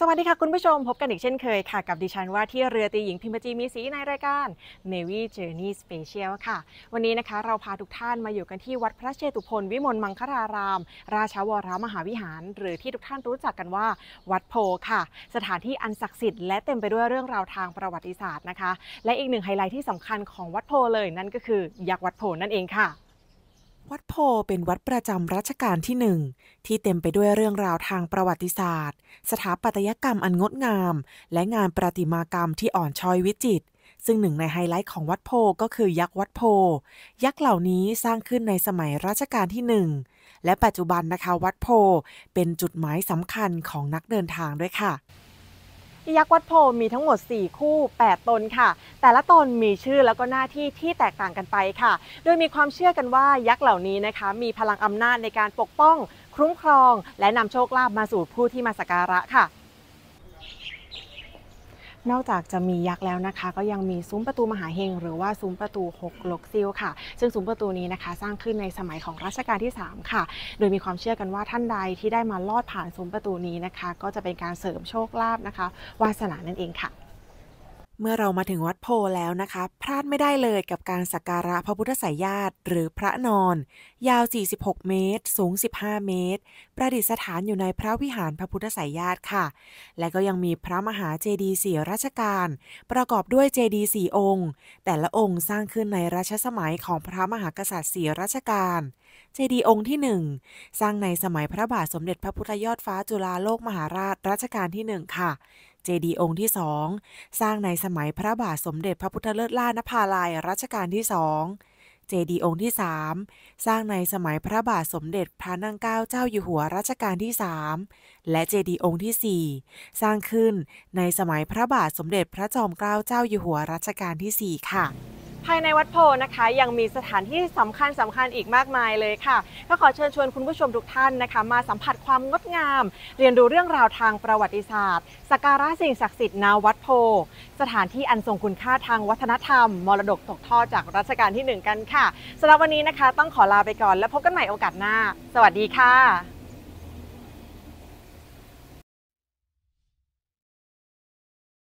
สวัสดีค่ะคุณผู้ชมพบกันอีกเช่นเคยค่ะ กับดิฉันว่าที่เรือตีหญิงพิมพ์จีมีสีในรายการ Navy Journey Special ค่ะ วันนี้นะคะเราพาทุกท่านมาอยู่กันที่วัดพระเชตุพนวิมลมังคลาราม ราชวรมหาวิหาร หรือที่ทุกท่านรู้จักกันว่าวัดโพค่ะ สถานที่อันศักดิ์สิทธิ์และเต็มไปด้วยเรื่องราวทางประวัติศาสตร์นะคะ และอีกหนึ่งไฮไลท์ที่สำคัญของวัดโพเลยนั่นก็คือยักษ์วัดโพนั่นเองค่ะวัดโพเป็นวัดประจำรัชกาลที่หนึ่งที่เต็มไปด้วยเรื่องราวทางประวัติศาสตร์ สถาปัตยกรรมอันงดงาม และงานประติมากรรมที่อ่อนช้อยวิจิตรซึ่งหนึ่งในไฮไลท์ของวัดโพก็คือยักษ์วัดโพยักษ์เหล่านี้สร้างขึ้นในสมัยรัชกาลที่หนึ่งและปัจจุบันนะคะวัดโพเป็นจุดหมายสำคัญของนักเดินทางด้วยค่ะยักษ์วัดโพมีทั้งหมด 4 คู่ 8 ตนค่ะ แต่ละตนมีชื่อแล้วก็หน้าที่ที่แตกต่างกันไปค่ะ โดยมีความเชื่อกันว่ายักษ์เหล่านี้นะคะ มีพลังอำนาจในการปกป้องคุ้มครอง และนำโชคลาภมาสู่ผู้ที่มาสักการะค่ะนอกจากจะมียักษ์แล้วนะคะ ก็ยังมีซุ้มประตูมหาเฮงหรือว่าซุ้มประตูหกลกซิลค่ะซึ่งซุ้มประตูนี้นะคะ สร้างขึ้นในสมัยของรัชกาลที่ 3 ค่ะ โดยมีความเชื่อกันว่าท่านใดที่ได้มาลอดผ่านซุ้มประตูนี้นะคะ ก็จะเป็นการเสริมโชคลาภนะคะ วาสนานั่นเองค่ะเมื่อเรามาถึงวัดโพแล้วนะคะพลาดไม่ได้เลยกับการสักการะพระพุทธสายญาติหรือพระนอน ยาว 46 เมตรสูง 15 เมตร ประดิษฐานอยู่ในพระวิหารพระพุทธสายญาติค่ะ และก็ยังมีพระมหาเจดีย์สี่ราชการประกอบด้วยเจดีย์สี่องค์ แต่ละองค์สร้างขึ้นในรัชสมัยของพระมหากษัตริย์สี่ราชการเจดีย์องค์ที่ 1 สร้างในสมัยพระบาทสมเด็จพระพุทธยอดฟ้าจุฬาโลกมหาราชรัชกาลที่1ค่ะเจดีย์องค์ที่สองสร้างในสมัยพระบาทสมเด็จพระพุทธเลิศล่านภาลัยรัชกาลที่สองเจดีย์องค์ที่สามสร้างในสมัยพระบาทสมเด็จพระนังเก้าเจ้าอยู่หัวรัชกาลที่สามและเจดีย์องค์ที่สี่สร้างขึ้นในสมัยพระบาทสมเด็จพระจอมเกล้าเจ้าอยู่หัวรัชกาลที่สี่ค่ะภายในวัดโพนะคะยังมีสถานที่สำคัญสำคัญอีกมากมายเลยค่ะก็ขอเชิญชวนคุณผู้ชมทุกท่านนะคะ มาสัมผัสความงดงาม เรียนรู้เรื่องราวทางประวัติศาสตร์สักการะสิ่งศักดิ์สิทธิ์นาวัดโพสถานที่อันทรงคุณค่าทางวัฒนธรรม มรดกตกทอดจากรัชกาลที่1กันค่ะสำหรับวันนี้นะคะต้องขอลาไปก่อนแล้วพบกันใหม่โอกาสหน้า สวัสดีค่ะ